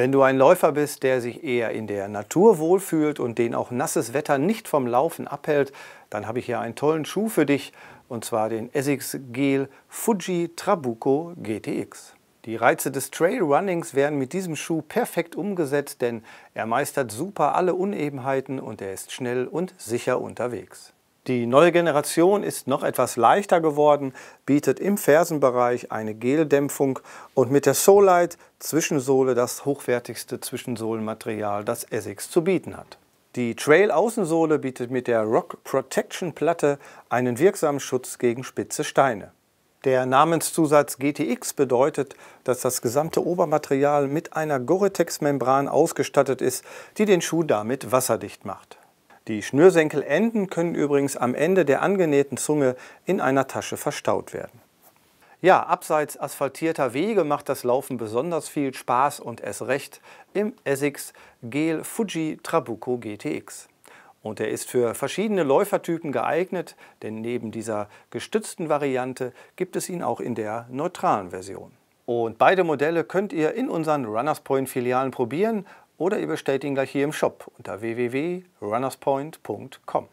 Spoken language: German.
Wenn du ein Läufer bist, der sich eher in der Natur wohlfühlt und den auch nasses Wetter nicht vom Laufen abhält, dann habe ich hier einen tollen Schuh für dich und zwar den Essex Gel Fuji Trabuco GTX. Die Reize des Trailrunnings werden mit diesem Schuh perfekt umgesetzt, denn er meistert super alle Unebenheiten und er ist schnell und sicher unterwegs. Die neue Generation ist noch etwas leichter geworden, bietet im Fersenbereich eine Geldämpfung und mit der Solite Zwischensohle das hochwertigste Zwischensohlenmaterial, das Essex zu bieten hat. Die Trail Außensohle bietet mit der Rock Protection Platte einen wirksamen Schutz gegen spitze Steine. Der Namenszusatz GTX bedeutet, dass das gesamte Obermaterial mit einer Gore-Tex-Membran ausgestattet ist, die den Schuh damit wasserdicht macht. Die Schnürsenkelenden können übrigens am Ende der angenähten Zunge in einer Tasche verstaut werden. Ja, abseits asphaltierter Wege macht das Laufen besonders viel Spaß und es recht im Essex Gel Fuji Trabuco GTX. Und er ist für verschiedene Läufertypen geeignet, denn neben dieser gestützten Variante gibt es ihn auch in der neutralen Version. Und beide Modelle könnt ihr in unseren Runners Point Filialen probieren oder ihr bestellt ihn gleich hier im Shop unter www.runnerspoint.com.